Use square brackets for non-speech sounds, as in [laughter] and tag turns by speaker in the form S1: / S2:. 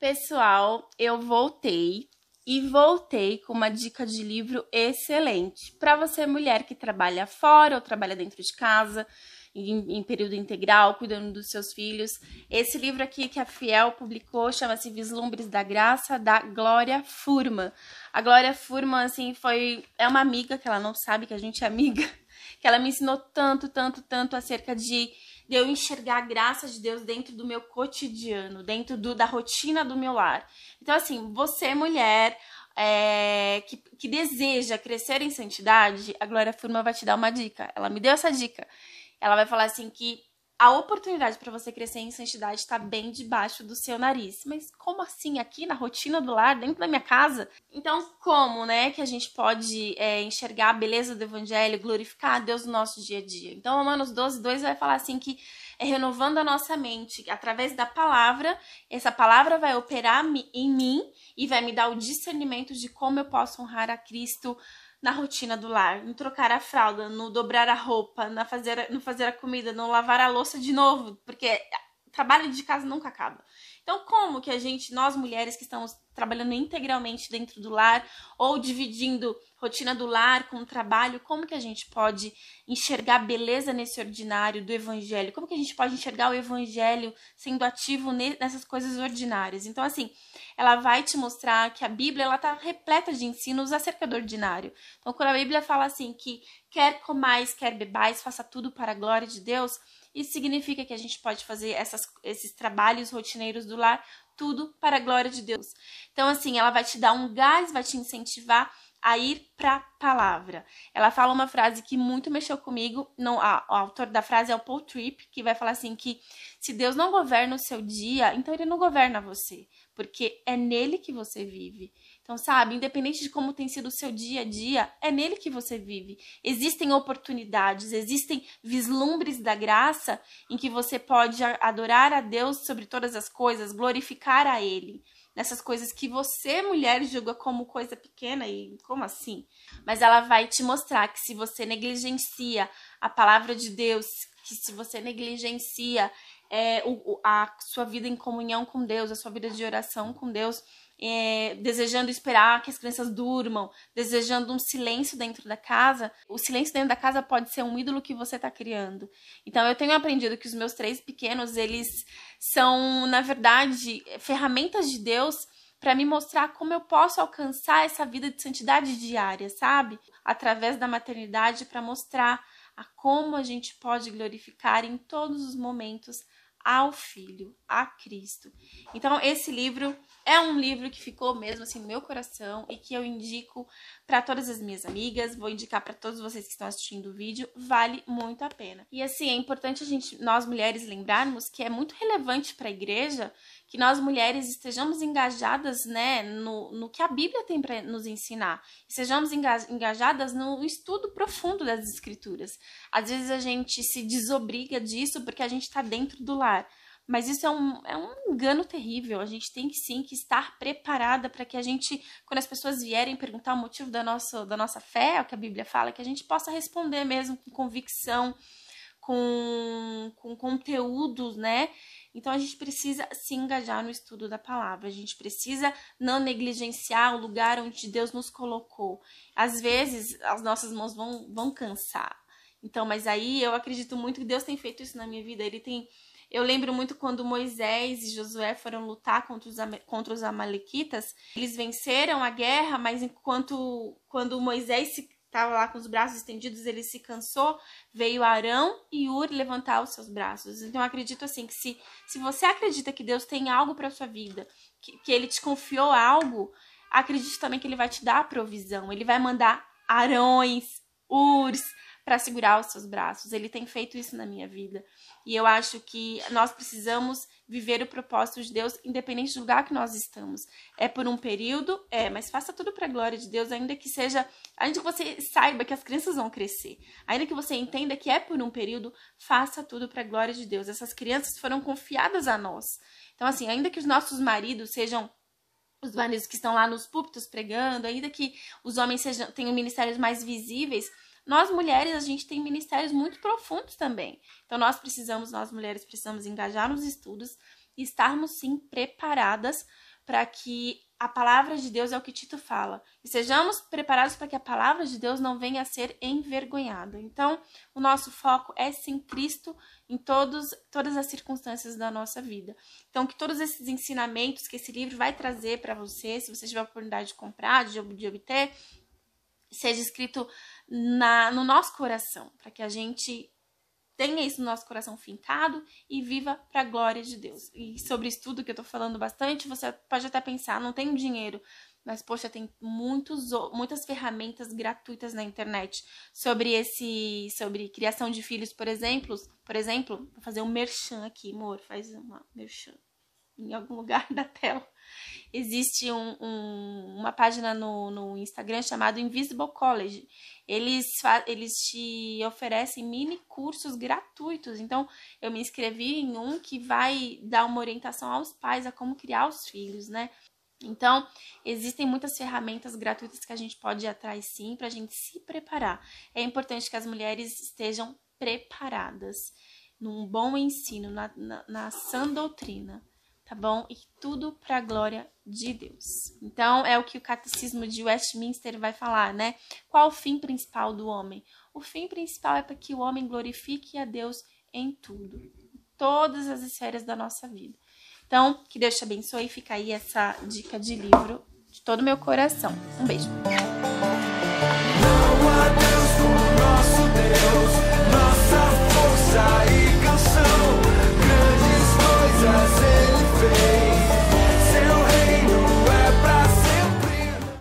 S1: Pessoal, eu voltei e voltei com uma dica de livro excelente para você mulher que trabalha fora ou trabalha dentro de casa, em, em, período integral, cuidando dos seus filhos. Esse livro aqui que a Fiel publicou chama-se Vislumbres da Graça da Glória Furman. A Glória Furman assim foi é uma amiga que ela não sabe que a gente é amiga, [laughs] que ela me ensinou tanto, tanto, tanto acerca de de eu enxergar a graça de Deus dentro do meu cotidiano, dentro do, da rotina do meu lar. Então, assim, você, mulher. É, que, que deseja crescer em santidade, a Glória Furma vai te dar uma dica. Ela me deu essa dica. Ela vai falar assim que a oportunidade para você crescer em santidade está bem debaixo do seu nariz. Mas como assim? Aqui na rotina do lar, dentro da minha casa? Então, como, né, que a gente pode é, enxergar a beleza do evangelho, glorificar a Deus no nosso dia a dia? Então, Romanos 12, 2 vai falar assim que é renovando a nossa mente através da palavra, essa palavra vai operar em mim e vai me dar o discernimento de como eu posso honrar a Cristo na rotina do lar, no trocar a fralda, no dobrar a roupa, na fazer, no fazer a comida, no lavar a louça de novo, porque eh, trabalho de casa nunca acaba. Então, como que a gente, nós mulheres que estamos trabalhando integralmente dentro do lar ou dividindo rotina do lar com o trabalho, como que a gente pode enxergar beleza nesse ordinário do evangelho? Como que a gente pode enxergar o evangelho sendo ativo nessas coisas ordinárias? Então, assim, ela vai te mostrar que a Bíblia ela está repleta de ensinos acerca do ordinário. Então, quando a Bíblia fala assim que quer comais, quer bebais, faça tudo para a glória de Deus, isso significa que a gente pode fazer essas, esses trabalhos rotineiros do lar, tudo para a glória de Deus. Então, assim, ela vai te dar um gás, vai te incentivar a ir para a palavra. Ela fala uma frase que muito mexeu comigo, não, a, o autor da frase é o Paul Tripp, que vai falar assim que se Deus não governa o seu dia, então ele não governa você, porque é nele que você vive. Então, sabe, independente de como tem sido o seu dia a dia, é nele que você vive. Existem oportunidades, existem vislumbres da graça em que você pode adorar a Deus sobre todas as coisas, glorificar a ele nessas coisas que você, mulher, julga como coisa pequena e como assim? Mas ela vai te mostrar que se você negligencia a palavra de Deus, que se você negligencia é, o, a sua vida em comunhão com Deus, a sua vida de oração com Deus, é, desejando esperar que as crianças durmam, desejando um silêncio dentro da casa. O silêncio dentro da casa pode ser um ídolo que você está criando. Então, eu tenho aprendido que os meus três pequenos, eles são, na verdade, ferramentas de Deus para me mostrar como eu posso alcançar essa vida de santidade diária, sabe? Através da maternidade, para mostrar a como a gente pode glorificar em todos os momentos ao Filho, a Cristo. Então, esse livro é um livro que ficou mesmo assim no meu coração e que eu indico para todas as minhas amigas, vou indicar para todos vocês que estão assistindo o vídeo, vale muito a pena. E assim, é importante a gente, nós mulheres lembrarmos que é muito relevante para a igreja que nós mulheres estejamos engajadas, né, no, no que a Bíblia tem para nos ensinar, Sejamos engajadas no estudo profundo das escrituras. Às vezes a gente se desobriga disso porque a gente está dentro do lar lugar. Mas isso é um, é um engano terrível. A gente tem que sim que estar preparada para que a gente, quando as pessoas vierem perguntar o motivo da nossa, da nossa fé, é o que a Bíblia fala, que a gente possa responder mesmo com convicção, com, com conteúdos, né? Então a gente precisa se engajar no estudo da palavra, a gente precisa não negligenciar o lugar onde Deus nos colocou. Às vezes as nossas mãos vão, vão cansar. Então, mas aí eu acredito muito que Deus tem feito isso na minha vida, ele tem eu lembro muito quando Moisés e Josué foram lutar contra os, contra os Amalequitas. Eles venceram a guerra, mas enquanto quando Moisés estava lá com os braços estendidos, ele se cansou, veio Arão e Ur levantar os seus braços. Então eu acredito assim que se, se você acredita que Deus tem algo para sua vida, que, que ele te confiou algo, acredite também que ele vai te dar a provisão. Ele vai mandar arões, urs, para segurar os seus braços. Ele tem feito isso na minha vida. E eu acho que nós precisamos viver o propósito de Deus, independente do lugar que nós estamos. É por um período, é, mas faça tudo para a glória de Deus, ainda que seja, ainda que você saiba que as crianças vão crescer, ainda que você entenda que é por um período, faça tudo para a glória de Deus. Essas crianças foram confiadas a nós. Então, assim, ainda que os nossos maridos sejam os maridos que estão lá nos púlpitos pregando, ainda que os homens sejam, tenham ministérios mais visíveis, nós mulheres, a gente tem ministérios muito profundos também. Então, nós precisamos, nós mulheres, precisamos engajar nos estudos e estarmos, sim, preparadas para que a palavra de Deus é o que Tito fala. E sejamos preparados para que a palavra de Deus não venha a ser envergonhada. Então, o nosso foco é sim Cristo em todos, todas as circunstâncias da nossa vida. Então, que todos esses ensinamentos que esse livro vai trazer para você, se você tiver a oportunidade de comprar, de, de obter, seja escrito na, no nosso coração, para que a gente tenha isso no nosso coração fincado e viva para a glória de Deus. E sobre isso tudo que eu estou falando bastante, você pode até pensar, não tenho dinheiro, mas poxa, tem muitos, muitas ferramentas gratuitas na internet sobre esse, sobre criação de filhos, por exemplo, por exemplo, vou fazer um merchan aqui, amor, faz uma merchan em algum lugar [laughs] da tela. Existe um, um, uma página no, no Instagram chamada Invisible College. Eles, eles te oferecem mini cursos gratuitos. Então, eu me inscrevi em um que vai dar uma orientação aos pais a como criar os filhos, né? Então, existem muitas ferramentas gratuitas que a gente pode ir atrás sim para a gente se preparar. É importante que as mulheres estejam preparadas num bom ensino, na, na, na sã doutrina tá bom? E tudo para a glória de Deus. Então é o que o catecismo de Westminster vai falar, né? Qual o fim principal do homem? O fim principal é para que o homem glorifique a Deus em tudo, em todas as esferas da nossa vida. Então, que Deus te abençoe. Fica aí essa dica de livro de todo o meu coração. Um beijo.